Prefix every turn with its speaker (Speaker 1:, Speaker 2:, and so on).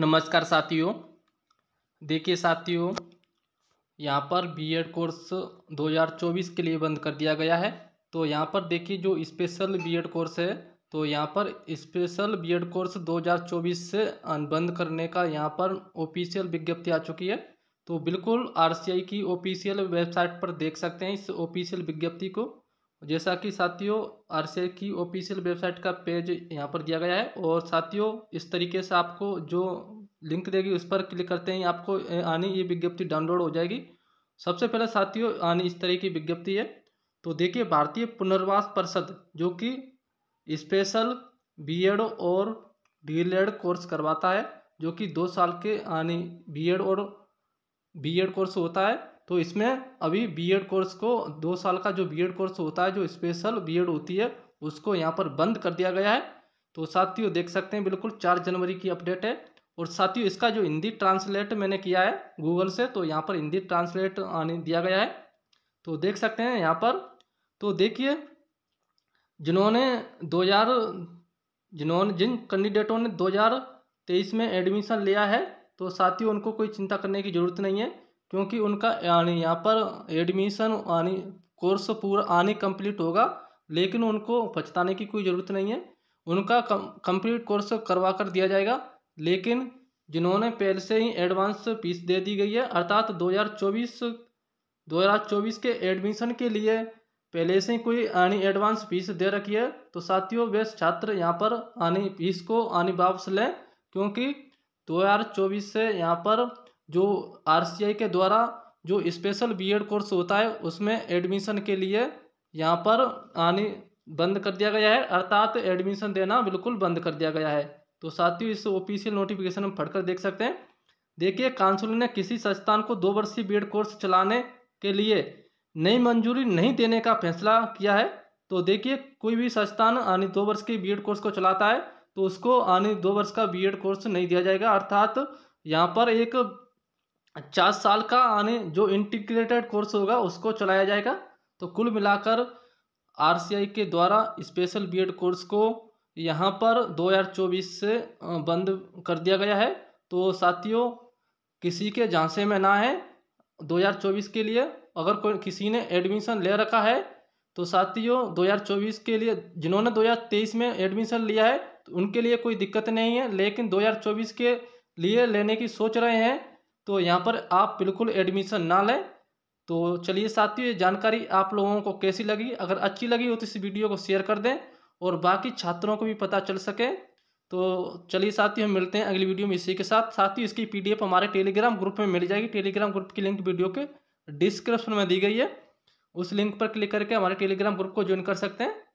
Speaker 1: नमस्कार साथियों देखिए साथियों यहाँ पर बीएड कोर्स 2024 के लिए बंद कर दिया गया है तो यहाँ पर देखिए जो स्पेशल बीएड कोर्स है तो यहाँ पर स्पेशल बीएड कोर्स 2024 से बंद करने का यहाँ पर ऑफिशियल विज्ञप्ति आ चुकी है तो बिल्कुल आरसीआई की ऑफिशियल वेबसाइट पर देख सकते हैं इस ऑफिशियल विज्ञप्ति को जैसा कि साथियों आर की ऑफिशियल वेबसाइट का पेज यहाँ पर दिया गया है और साथियों इस तरीके से आपको जो लिंक देगी उस पर क्लिक करते ही आपको आनी ये विज्ञप्ति डाउनलोड हो जाएगी सबसे पहले साथियों आनी इस तरह की विज्ञप्ति है तो देखिए भारतीय पुनर्वास परिषद जो कि स्पेशल बीएड और डीएलएड कोर्स करवाता है जो कि दो साल के यानी बीएड और बीएड कोर्स होता है तो इसमें अभी बीएड कोर्स को दो साल का जो बीएड कोर्स होता है जो स्पेशल बीएड होती है उसको यहाँ पर बंद कर दिया गया है तो साथियों देख सकते हैं बिल्कुल चार जनवरी की अपडेट है और साथियों इसका जो हिंदी ट्रांसलेट मैंने किया है गूगल से तो यहाँ पर हिंदी ट्रांसलेट आने दिया गया है तो देख सकते हैं यहाँ पर तो देखिए जिन्होंने हजार जिन्होंने जिन कैंडिडेटों ने तेईस में एडमिशन लिया है तो साथियों उनको कोई चिंता करने की ज़रूरत नहीं है क्योंकि उनका यानी यहाँ पर एडमिशन यानी कोर्स पूरा आने कंप्लीट होगा लेकिन उनको पछताने की कोई ज़रूरत नहीं है उनका कंप्लीट कोर्स करवा कर दिया जाएगा लेकिन जिन्होंने पहले से ही एडवांस फीस दे दी गई है अर्थात 2024 2024 के एडमिशन के लिए पहले से ही कोई आनी एडवांस फीस दे रखी है तो साथियों वे छात्र यहाँ पर आनी फीस को आनी वापस लें क्योंकि चौबीस से यहाँ पर जो आर के द्वारा जो स्पेशल बी कोर्स होता है उसमें एडमिशन के लिए यहाँ पर आने बंद कर दिया गया है अर्थात एडमिशन देना बिल्कुल बंद कर दिया गया है तो साथियों इस ऑफिशियल नोटिफिकेशन हम पढ़कर देख सकते हैं देखिए काउंसिल ने किसी संस्थान को दो वर्षीय बी कोर्स चलाने के लिए नई मंजूरी नहीं देने का फैसला किया है तो देखिए कोई भी संस्थान यानी दो वर्ष के बी कोर्स को चलाता है तो उसको यानी दो वर्ष का बी कोर्स नहीं दिया जाएगा अर्थात यहाँ पर एक चार साल का आने जो इंटीग्रेटेड कोर्स होगा उसको चलाया जाएगा तो कुल मिलाकर आरसीआई के द्वारा स्पेशल बीएड कोर्स को यहाँ पर 2024 से बंद कर दिया गया है तो साथियों किसी के झांसे में ना है 2024 के लिए अगर कोई किसी ने एडमिशन ले रखा है तो साथियों 2024 के लिए जिन्होंने 2023 में एडमिशन लिया है तो उनके लिए कोई दिक्कत नहीं है लेकिन 2024 के लिए लेने की सोच रहे हैं तो यहाँ पर आप बिल्कुल एडमिशन ना लें तो चलिए साथियों ये जानकारी आप लोगों को कैसी लगी अगर अच्छी लगी हो तो इस वीडियो को शेयर कर दें और बाकी छात्रों को भी पता चल सके तो चलिए साथियों हम मिलते हैं अगली वीडियो में इसी के साथ साथ ही इसकी पीडीएफ हमारे टेलीग्राम ग्रुप में मिल जाएगी टेलीग्राम ग्रुप की लिंक वीडियो के डिस्क्रिप्शन में दी गई है उस लिंक पर क्लिक करके हमारे टेलीग्राम ग्रुप को ज्वाइन कर सकते हैं